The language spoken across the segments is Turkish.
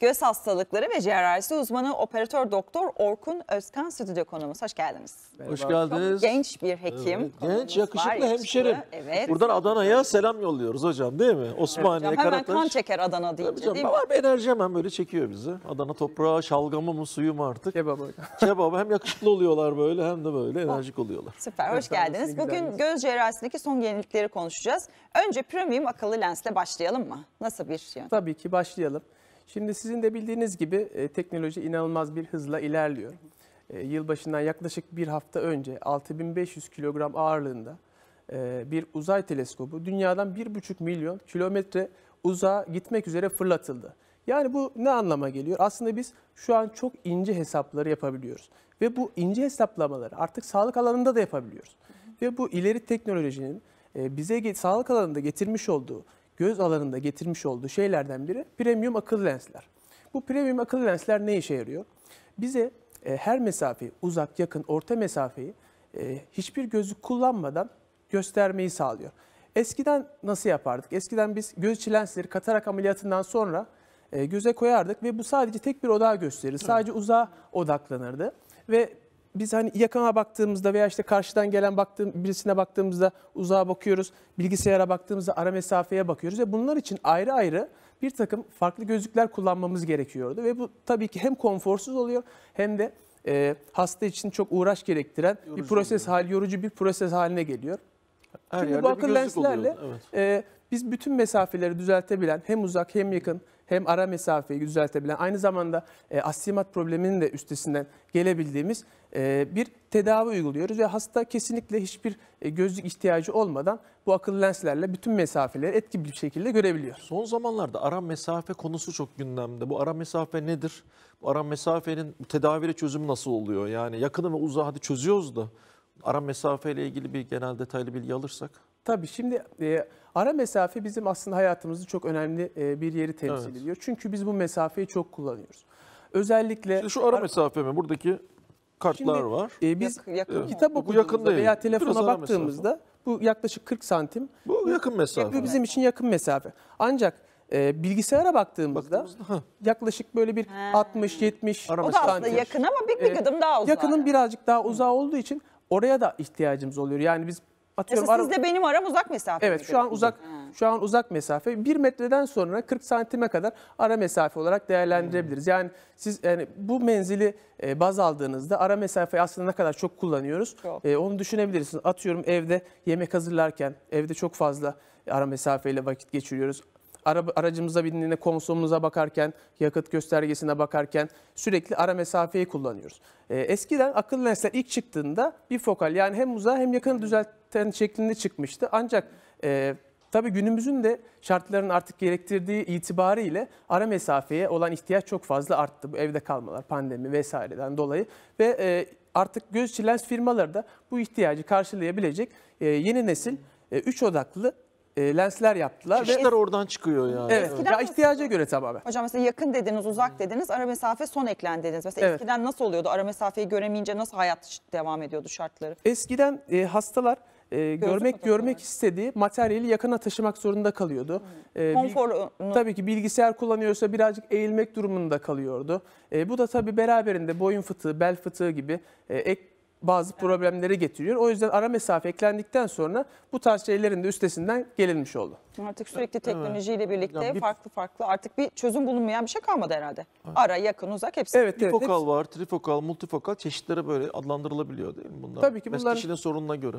göz hastalıkları ve cerrahisi uzmanı operatör doktor Orkun Özkan stüdyo konuğumuz. Hoş geldiniz. Merhaba. Hoş geldiniz. Çok genç bir hekim. Evet, genç, yakışıklı var, hemşerim. Evet. Buradan Adana'ya selam yolluyoruz hocam değil mi? Osmaniye, hocam, Hemen kan çeker Adana deyince hocam, değil mi? Var bir enerji hemen böyle çekiyor bizi. Adana toprağı, şalgamı mı suyu mu artık? Kebabı. Kebabı hem yakışıklı oluyorlar böyle hem de böyle oh, enerjik oluyorlar. Süper, hoş geldiniz. Bugün göz cerrahisindeki son yenilikleri konuşacağız. Önce premium akıllı lensle başlayalım mı? Nasıl bir şey? Tabii ki başlayalım. Şimdi sizin de bildiğiniz gibi e, teknoloji inanılmaz bir hızla ilerliyor. E, yılbaşından yaklaşık bir hafta önce 6500 kilogram ağırlığında e, bir uzay teleskobu dünyadan 1,5 milyon kilometre uzağa gitmek üzere fırlatıldı. Yani bu ne anlama geliyor? Aslında biz şu an çok ince hesapları yapabiliyoruz. Ve bu ince hesaplamaları artık sağlık alanında da yapabiliyoruz. Ve bu ileri teknolojinin e, bize sağlık alanında getirmiş olduğu göz alanında getirmiş olduğu şeylerden biri premium akıllı lensler. Bu premium akıllı lensler ne işe yarıyor? Bize e, her mesafeyi, uzak, yakın, orta mesafeyi e, hiçbir gözlük kullanmadan göstermeyi sağlıyor. Eskiden nasıl yapardık? Eskiden biz göz içi lensleri katarak ameliyatından sonra e, göze koyardık ve bu sadece tek bir odağa gösterir. Sadece uzağa odaklanırdı ve biz hani yakana baktığımızda veya işte karşıdan gelen baktığım birisine baktığımızda uzağa bakıyoruz. Bilgisayara baktığımızda ara mesafeye bakıyoruz ve bunlar için ayrı ayrı bir takım farklı gözlükler kullanmamız gerekiyordu ve bu tabii ki hem konforsuz oluyor hem de e, hasta için çok uğraş gerektiren yorucu bir proses hal yorucu bir proses haline geliyor. Her Çünkü bu akıl lenslerle evet. e, biz bütün mesafeleri düzeltebilen hem uzak hem yakın hem ara mesafeyi düzeltebilen aynı zamanda e, astigmat probleminin de üstesinden gelebildiğimiz e, bir tedavi uyguluyoruz. Ve hasta kesinlikle hiçbir e, gözlük ihtiyacı olmadan bu akıllı lenslerle bütün mesafeleri etkili bir şekilde görebiliyor. Son zamanlarda ara mesafe konusu çok gündemde. Bu ara mesafe nedir? Bu ara mesafenin tedaviyle çözümü nasıl oluyor? Yani yakını ve uzağı hadi çözüyoruz da ara mesafeyle ilgili bir genel detaylı bilgi alırsak. Tabii şimdi e, ara mesafe bizim aslında hayatımızda çok önemli e, bir yeri temsil evet. ediyor. Çünkü biz bu mesafeyi çok kullanıyoruz. Özellikle... Şimdi şu ara, ara mesafe mi? Buradaki kartlar Şimdi, var. E, biz yakın, yakın kitap bu veya telefona baktığımızda bu yaklaşık 40 santim. Bu yakın mesafe. Bu bizim için yakın mesafe. Ancak e, bilgisayara baktığımızda, baktığımızda yaklaşık böyle bir 60-70 santim. O da aslında yakın ama bir, bir adım daha uzak. Yakının birazcık daha uzağı olduğu için oraya da ihtiyacımız oluyor. Yani biz atıyorum. Mesela sizle benim aram uzak mesafe. Evet şu an uzak ha. şu an uzak mesafe. Bir metreden sonra 40 santime kadar ara mesafe olarak değerlendirebiliriz. Hmm. Yani siz yani bu menzili e, baz aldığınızda ara mesafeyi aslında ne kadar çok kullanıyoruz. Çok. E, onu düşünebilirsiniz. Atıyorum evde yemek hazırlarken evde çok fazla ara mesafeyle vakit geçiriyoruz araba, aracımıza bindiğinde konsolumuza bakarken, yakıt göstergesine bakarken sürekli ara mesafeyi kullanıyoruz. E, eskiden akıllı lensler ilk çıktığında bir fokal yani hem uzağı hem yakını düzelten şeklinde çıkmıştı. Ancak e, Tabii günümüzün de şartların artık gerektirdiği itibariyle ara mesafeye olan ihtiyaç çok fazla arttı. Bu evde kalmalar, pandemi vesaireden dolayı ve e, artık göz lens firmaları da bu ihtiyacı karşılayabilecek e, yeni nesil 3 e, odaklı e, lensler yaptılar. Şişler ve, oradan çıkıyor yani. Evet. Eskiden ya ihtiyaca göre tamamen. Hocam mesela yakın dediniz, uzak dediniz, ara mesafe son eklen dediniz. Mesela evet. eskiden nasıl oluyordu? Ara mesafeyi göremeyince nasıl hayat devam ediyordu şartları? Eskiden e, hastalar e, görmek görmek istediği materyali yakına taşımak zorunda kalıyordu. E, Konforunu. Tabii ki bilgisayar kullanıyorsa birazcık eğilmek durumunda kalıyordu. E, bu da tabii beraberinde boyun fıtığı, bel fıtığı gibi e, ek bazı problemleri getiriyor. O yüzden ara mesafe eklendikten sonra bu tarz şeylerin de üstesinden gelinmiş oldu. Artık sürekli teknolojiyle birlikte bir... farklı farklı artık bir çözüm bulunmayan bir şey kalmadı herhalde. Evet. Ara, yakın, uzak hepsi. Evet, evet, Bifokal hepsi. var, trifokal, multifokal çeşitlere böyle adlandırılabiliyor değil mi bunlar? Tabii ki bunlar. Mesela kişinin sorununa göre.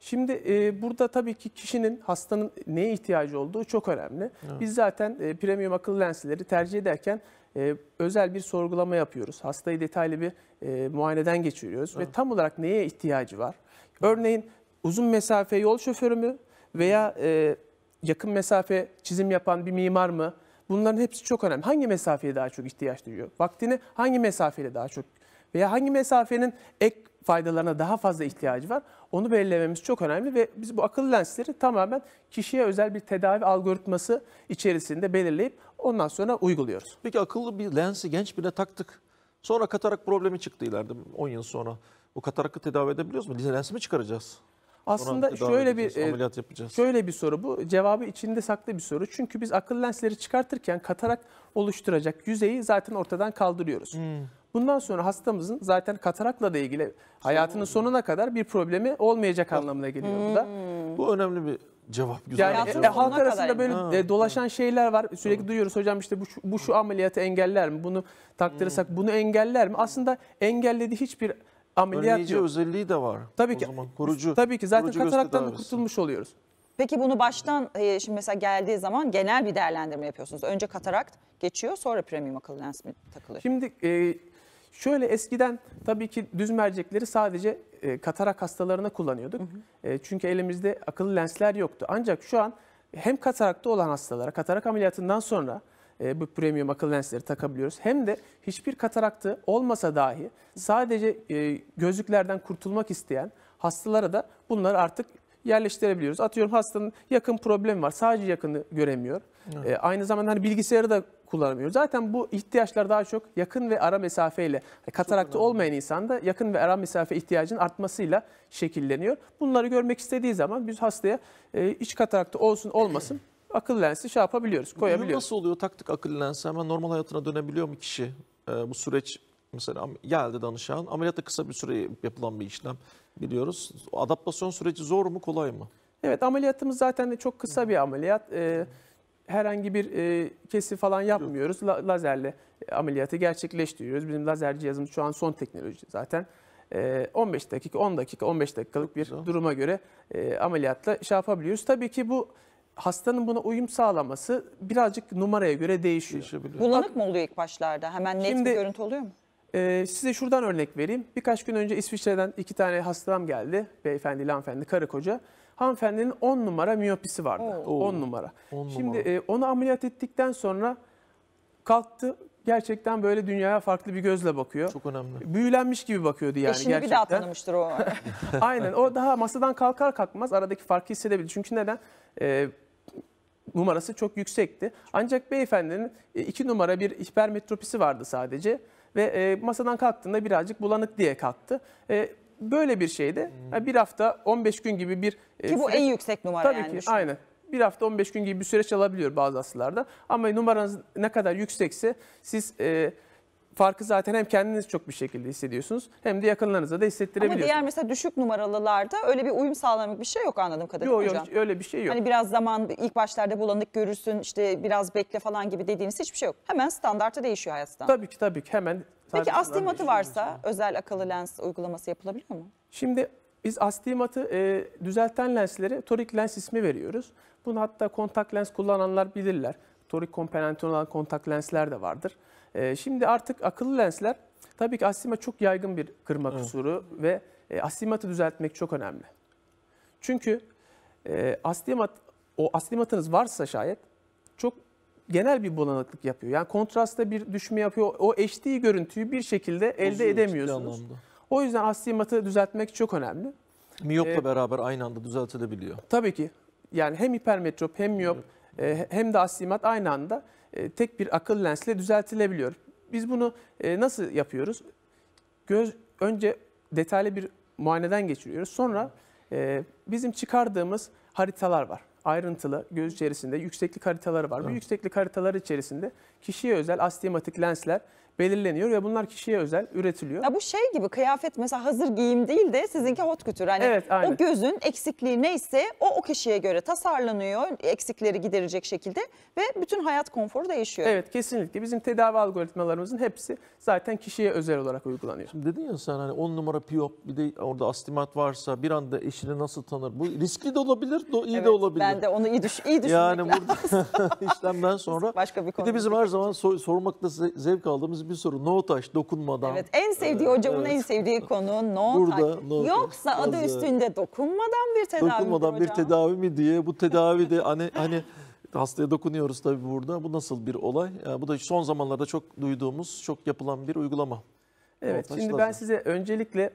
Şimdi e, burada tabii ki kişinin hastanın neye ihtiyacı olduğu çok önemli. Evet. Biz zaten e, premium akıllı lensleri tercih ederken e, özel bir sorgulama yapıyoruz. Hastayı detaylı bir e, muayeneden geçiriyoruz evet. ve tam olarak neye ihtiyacı var? Örneğin uzun mesafe yol şoförü mü veya e, yakın mesafe çizim yapan bir mimar mı? Bunların hepsi çok önemli. Hangi mesafeye daha çok ihtiyaç duyuyor? Vaktini hangi mesafeyle daha çok veya hangi mesafenin ek faydalarına daha fazla ihtiyacı var? Onu belirlememiz çok önemli ve biz bu akıllı lensleri tamamen kişiye özel bir tedavi algoritması içerisinde belirleyip ondan sonra uyguluyoruz. Peki akıllı bir lensi genç birine taktık. Sonra katarak problemi çıktı ileride 10 yıl sonra. Bu katarakı tedavi edebiliyoruz mu? Lens mi çıkaracağız? Aslında şöyle bir e, ameliyat yapacağız. Şöyle bir soru bu. Cevabı içinde saklı bir soru. Çünkü biz akıllı lensleri çıkartırken katarak oluşturacak yüzeyi zaten ortadan kaldırıyoruz. Hmm. Bundan sonra hastamızın zaten katarakla da ilgili hayatının sonuna kadar bir problemi olmayacak anlamına geliyor bu da. Hmm. Bu önemli bir cevap güzel. Yani e, cevap. halk arasında böyle yani. E, dolaşan şeyler var. Sürekli duyuyoruz hocam işte bu şu- bu şu hmm. ameliyatı engeller mi? Bunu taktırırsak hmm. bunu engeller mi? Aslında engelledi hiçbir ameliyat Önleyici yok. özelliği de var. Tabii ki. O zaman korucu. Tabii ki zaten korucu kataraktan da kurtulmuş oluyoruz. Peki bunu baştan e, şimdi mesela geldiği zaman genel bir değerlendirme yapıyorsunuz. Önce katarakt geçiyor sonra premium akıl lens mi takılıyor? Şimdi e, Şöyle eskiden tabii ki düz mercekleri sadece e, katarak hastalarına kullanıyorduk. Hı hı. E, çünkü elimizde akıllı lensler yoktu. Ancak şu an hem katarakta olan hastalara katarak ameliyatından sonra e, bu premium akıllı lensleri takabiliyoruz. Hem de hiçbir kataraktı olmasa dahi sadece e, gözlüklerden kurtulmak isteyen hastalara da bunları artık yerleştirebiliyoruz. Atıyorum hastanın yakın problemi var. Sadece yakını göremiyor. E, aynı zamanda hani bilgisayarı da kullanamıyor. Zaten bu ihtiyaçlar daha çok yakın ve ara mesafeyle, hani katarakta olmayan insanda yakın ve ara mesafe ihtiyacın artmasıyla şekilleniyor. Bunları görmek istediği zaman biz hastaya e, iç katarakta olsun olmasın akıl lensi şey yapabiliyoruz, koyabiliyoruz. nasıl oluyor taktik akıl lensi? Hemen normal hayatına dönebiliyor mu kişi? E, bu süreç mesela geldi danışan. Ameliyatta kısa bir süre yapılan bir işlem biliyoruz. Adaptasyon süreci zor mu kolay mı? Evet ameliyatımız zaten de çok kısa bir ameliyat. Ee, herhangi bir e, kesi falan yapmıyoruz. La, lazerle ameliyatı gerçekleştiriyoruz. Bizim lazer cihazımız şu an son teknoloji zaten. E, 15 dakika, 10 dakika, 15 dakikalık bir Güzel. duruma göre e, ameliyatla şey yapabiliyoruz. Tabii ki bu hastanın buna uyum sağlaması birazcık numaraya göre değişiyor. Bulanık mı oluyor ilk başlarda? Hemen net Şimdi, bir görüntü oluyor mu? E, size şuradan örnek vereyim. Birkaç gün önce İsviçre'den iki tane hastam geldi. Beyefendi, hanımefendi, karı koca. Hanımefendinin 10 numara miyopisi vardı. Oo. 10 numara. 10 Şimdi E, onu ameliyat ettikten sonra kalktı. Gerçekten böyle dünyaya farklı bir gözle bakıyor. Çok önemli. Büyülenmiş gibi bakıyordu yani Eşini gerçekten. Eşini bir daha tanımıştır o. Aynen o daha masadan kalkar kalkmaz aradaki farkı hissedebilir. Çünkü neden? Ee, numarası çok yüksekti. Ancak beyefendinin e, iki numara bir hipermetropisi vardı sadece. Ve e, masadan kalktığında birazcık bulanık diye kalktı. E, böyle bir şeyde yani bir hafta 15 gün gibi bir e, Ki süreç, bu en yüksek numara tabii yani. Tabii ki düşünün. aynen. Bir hafta 15 gün gibi bir süreç alabiliyor bazı hastalarda. Ama numaranız ne kadar yüksekse siz e, farkı zaten hem kendiniz çok bir şekilde hissediyorsunuz hem de yakınlarınıza da hissettirebiliyorsunuz. Ama diğer mesela düşük numaralılarda öyle bir uyum sağlamak bir şey yok anladığım kadarıyla yok, hocam. Yok öyle bir şey yok. Hani biraz zaman ilk başlarda bulanık görürsün işte biraz bekle falan gibi dediğiniz hiçbir şey yok. Hemen standarta değişiyor hayat Tabii ki tabii ki hemen Peki astigmatı şey varsa özel akıllı lens uygulaması yapılabiliyor mu? Şimdi biz astigmatı e, düzelten lenslere torik lens ismi veriyoruz. Bunu hatta kontak lens kullananlar bilirler. Torik komponenti olan kontak lensler de vardır. E, şimdi artık akıllı lensler tabii ki astigmat çok yaygın bir kırma kusuru ve e, astigmatı düzeltmek çok önemli. Çünkü e, astigmat o astigmatınız varsa şayet çok genel bir bulanıklık yapıyor. Yani kontrasta bir düşme yapıyor. O HD görüntüyü bir şekilde elde Bozuyor, edemiyorsunuz. O yüzden astigmatı düzeltmek çok önemli. Miyopla ee, beraber aynı anda düzeltilebiliyor. Tabii ki. Yani hem hipermetrop hem miyop evet. e, hem de astigmat aynı anda e, tek bir akıl lensle düzeltilebiliyor. Biz bunu e, nasıl yapıyoruz? Göz önce detaylı bir muayeneden geçiriyoruz. Sonra e, bizim çıkardığımız haritalar var ayrıntılı göz içerisinde yükseklik haritaları var. Bu yükseklik haritaları içerisinde kişiye özel astigmatik lensler belirleniyor ve bunlar kişiye özel üretiliyor. Ya bu şey gibi kıyafet mesela hazır giyim değil de sizinki hot kütür. Hani evet, o gözün eksikliği neyse o o kişiye göre tasarlanıyor eksikleri giderecek şekilde ve bütün hayat konforu değişiyor. Evet kesinlikle bizim tedavi algoritmalarımızın hepsi zaten kişiye özel olarak uygulanıyor. Şimdi dedin ya sen hani 10 numara piyop bir de orada astimat varsa bir anda eşini nasıl tanır? Bu riskli de olabilir, do, iyi evet, de olabilir. Ben de onu iyi, düş iyi düşünmek Yani burada işlemden sonra Başka bir, konu bir de bizim her zaman sormakta zevk aldığımız bir soru. No taş dokunmadan. Evet en sevdiği hocamın evet. en sevdiği konu no Burada, taş. No Yoksa taş, adı yazı. üstünde dokunmadan bir tedavi Dokunmadan bir tedavi mi diye bu tedavi de hani hani hastaya dokunuyoruz tabii burada. Bu nasıl bir olay? Yani bu da son zamanlarda çok duyduğumuz, çok yapılan bir uygulama. Evet no şimdi ben size öncelikle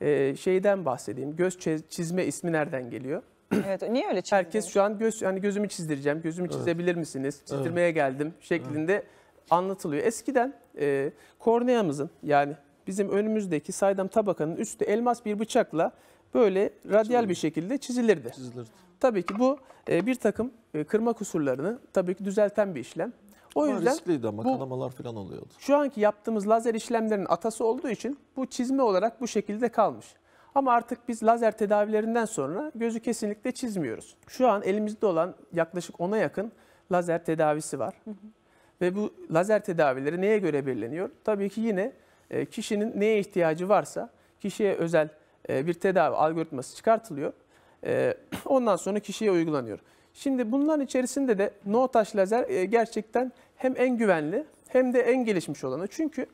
e, şeyden bahsedeyim. Göz çizme ismi nereden geliyor? Evet niye öyle çizdiniz? Herkes şu an göz yani gözümü çizdireceğim. Gözümü evet. çizebilir misiniz? Çizdirmeye evet. geldim şeklinde evet anlatılıyor. Eskiden e, korneamızın yani bizim önümüzdeki saydam tabakanın üstü elmas bir bıçakla böyle radyal bir şekilde çizilirdi. Çizilirdi. Tabii ki bu e, bir takım e, kırma kusurlarını tabii ki düzelten bir işlem. O ama yüzden riskliydi ama bu, kanamalar falan oluyordu. Şu anki yaptığımız lazer işlemlerinin atası olduğu için bu çizme olarak bu şekilde kalmış. Ama artık biz lazer tedavilerinden sonra gözü kesinlikle çizmiyoruz. Şu an elimizde olan yaklaşık 10'a yakın lazer tedavisi var. Hı hı. Ve bu lazer tedavileri neye göre belirleniyor? Tabii ki yine e, kişinin neye ihtiyacı varsa kişiye özel e, bir tedavi algoritması çıkartılıyor. E, ondan sonra kişiye uygulanıyor. Şimdi bunların içerisinde de no taş lazer gerçekten hem en güvenli hem de en gelişmiş olanı. Çünkü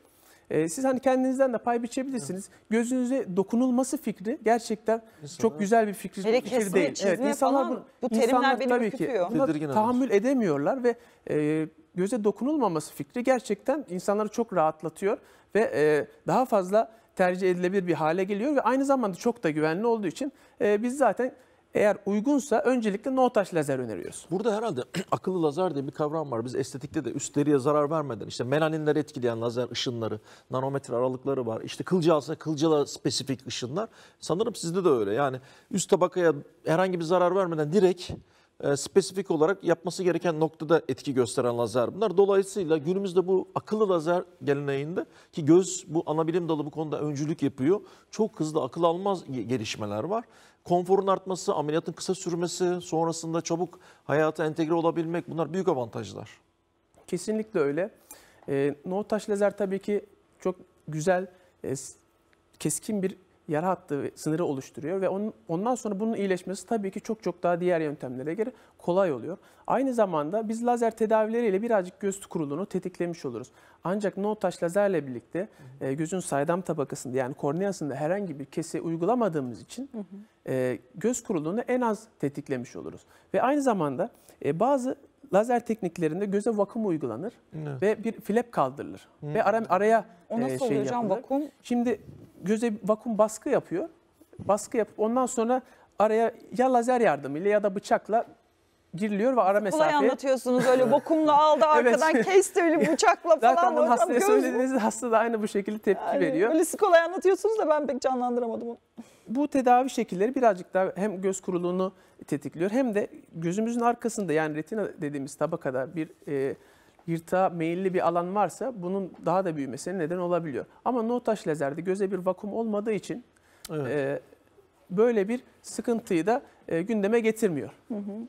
siz hani kendinizden de pay biçebilirsiniz. Gözünüze dokunulması fikri gerçekten Mesela. çok güzel bir fikir, Hele fikir değil. Evet, insanlar falan, bu, bu terimler insanlar, beni tabii ki, tahammül edemiyorlar ve e, göze dokunulmaması fikri gerçekten insanları çok rahatlatıyor ve e, daha fazla tercih edilebilir bir hale geliyor ve aynı zamanda çok da güvenli olduğu için e, biz zaten eğer uygunsa öncelikle no taş lazer öneriyoruz. Burada herhalde akıllı lazer diye bir kavram var. Biz estetikte de üstleriye zarar vermeden işte melaninleri etkileyen lazer ışınları, nanometre aralıkları var. İşte kılcalsa kılcala spesifik ışınlar. Sanırım sizde de öyle. Yani üst tabakaya herhangi bir zarar vermeden direkt e, spesifik olarak yapması gereken noktada etki gösteren lazer bunlar. Dolayısıyla günümüzde bu akıllı lazer geleneğinde ki göz bu ana bilim dalı bu konuda öncülük yapıyor. Çok hızlı akıl almaz gelişmeler var. Konforun artması, ameliyatın kısa sürmesi, sonrasında çabuk hayata entegre olabilmek bunlar büyük avantajlar. Kesinlikle öyle. E, no touch lazer tabii ki çok güzel, e, keskin bir yara hattı ve sınırı oluşturuyor ve on, ondan sonra bunun iyileşmesi tabii ki çok çok daha diğer yöntemlere göre kolay oluyor. Aynı zamanda biz lazer tedavileriyle birazcık göz kuruluğunu tetiklemiş oluruz. Ancak no taş lazerle birlikte e, gözün saydam tabakasında yani korneasında herhangi bir kese uygulamadığımız için hı hı. E, göz kuruluğunu en az tetiklemiş oluruz. Ve aynı zamanda e, bazı lazer tekniklerinde göze vakum uygulanır evet. ve bir flap kaldırılır. Hı. Ve ara, araya o e, nasıl e, şey oluyor hocam vakum? Şimdi göze vakum baskı yapıyor. Baskı yapıp ondan sonra araya ya lazer yardımıyla ya da bıçakla giriliyor ve ara mesafeye... Kolay anlatıyorsunuz öyle bokumla aldı arkadan evet. kesti öyle bıçakla falan. Zaten bunu hastaya söylediğiniz hasta da aynı bu şekilde tepki yani, veriyor. Öyle kolay anlatıyorsunuz da ben pek canlandıramadım onu. Bu tedavi şekilleri birazcık daha hem göz kuruluğunu tetikliyor hem de gözümüzün arkasında yani retina dediğimiz tabakada bir e, yırtığa meyilli bir alan varsa bunun daha da büyümesine neden olabiliyor. Ama no touch lazerde göze bir vakum olmadığı için evet. e, böyle bir sıkıntıyı da e, gündeme getirmiyor.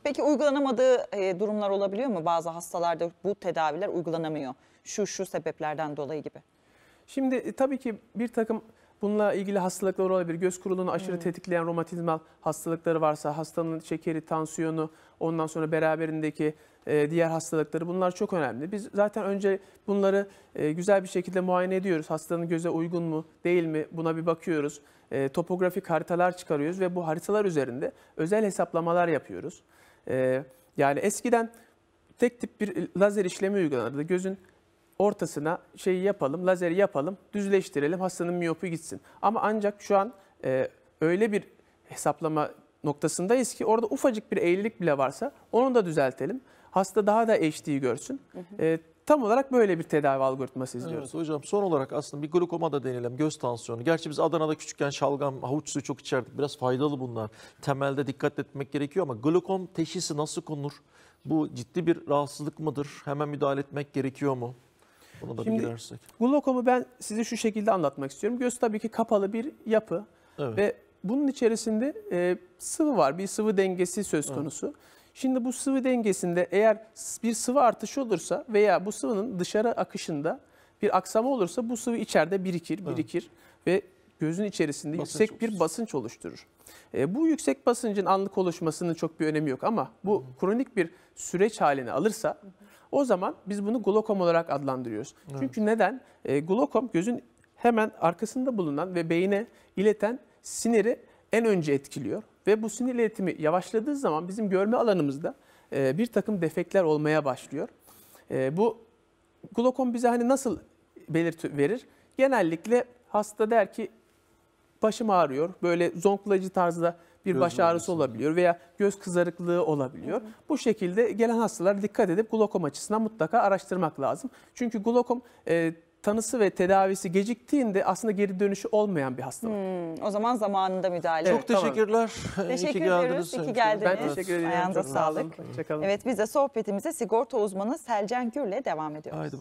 Peki uygulanamadığı e, durumlar olabiliyor mu? Bazı hastalarda bu tedaviler uygulanamıyor. Şu şu sebeplerden dolayı gibi. Şimdi e, tabii ki bir takım bununla ilgili hastalıklar olabilir. Göz kuruluğunu aşırı hı. tetikleyen romatizmal hastalıkları varsa, hastanın şekeri, tansiyonu, ondan sonra beraberindeki e, diğer hastalıkları bunlar çok önemli. Biz zaten önce bunları e, güzel bir şekilde muayene ediyoruz. Hastanın göze uygun mu değil mi buna bir bakıyoruz. E, topografik haritalar çıkarıyoruz ve bu haritalar üzerinde özel hesaplamalar yapıyoruz. Yani eskiden tek tip bir lazer işlemi uygulanırdı. Gözün ortasına şeyi yapalım, lazeri yapalım, düzleştirelim, hastanın miyopu gitsin. Ama ancak şu an e, öyle bir hesaplama noktasındayız ki orada ufacık bir eğrilik bile varsa onu da düzeltelim. Hasta daha da eşliği görsün. Hı hı. E, tam olarak böyle bir tedavi algoritması izliyoruz. Evet, hocam son olarak aslında bir glukoma da deneyelim göz tansiyonu. Gerçi biz Adana'da küçükken şalgam, havuç suyu çok içerdik. Biraz faydalı bunlar. Temelde dikkat etmek gerekiyor ama glukom teşhisi nasıl konur? Bu ciddi bir rahatsızlık mıdır? Hemen müdahale etmek gerekiyor mu? Bunu da Şimdi, bir Glukomu ben size şu şekilde anlatmak istiyorum. Göz tabii ki kapalı bir yapı evet. ve bunun içerisinde e, sıvı var. Bir sıvı dengesi söz konusu. Evet. Şimdi bu sıvı dengesinde eğer bir sıvı artışı olursa veya bu sıvının dışarı akışında bir aksama olursa bu sıvı içeride birikir, birikir evet. ve gözün içerisinde basınç yüksek oluşturur. bir basınç oluşturur. E, bu yüksek basıncın anlık oluşmasının çok bir önemi yok ama bu Hı-hı. kronik bir süreç halini alırsa Hı-hı. o zaman biz bunu glokom olarak adlandırıyoruz. hı Çünkü neden? E, glokom gözün hemen arkasında bulunan ve beyine ileten siniri en önce etkiliyor. Ve bu sinir iletimi yavaşladığı zaman bizim görme alanımızda e, bir takım defekler olmaya başlıyor. E, bu glokom bize hani nasıl belirti verir? Genellikle hasta der ki başım ağrıyor. Böyle zonklayıcı tarzda bir göz baş ağrısı olabiliyor veya göz kızarıklığı olabiliyor. Hı hı. Bu şekilde gelen hastalar dikkat edip glokom açısından mutlaka araştırmak lazım. Çünkü glokom e, tanısı ve tedavisi geciktiğinde aslında geri dönüşü olmayan bir hastalık. Hmm, o zaman zamanında müdahale. Çok teşekkürler. Tamam. Teşekkür ediyoruz. İyi ki geldiniz. Ben teşekkür ederim. Ayağınıza sağlık. Hoşçakalın. Evet biz de sohbetimize sigorta uzmanı Selcan Gür'le devam ediyoruz. Haydi.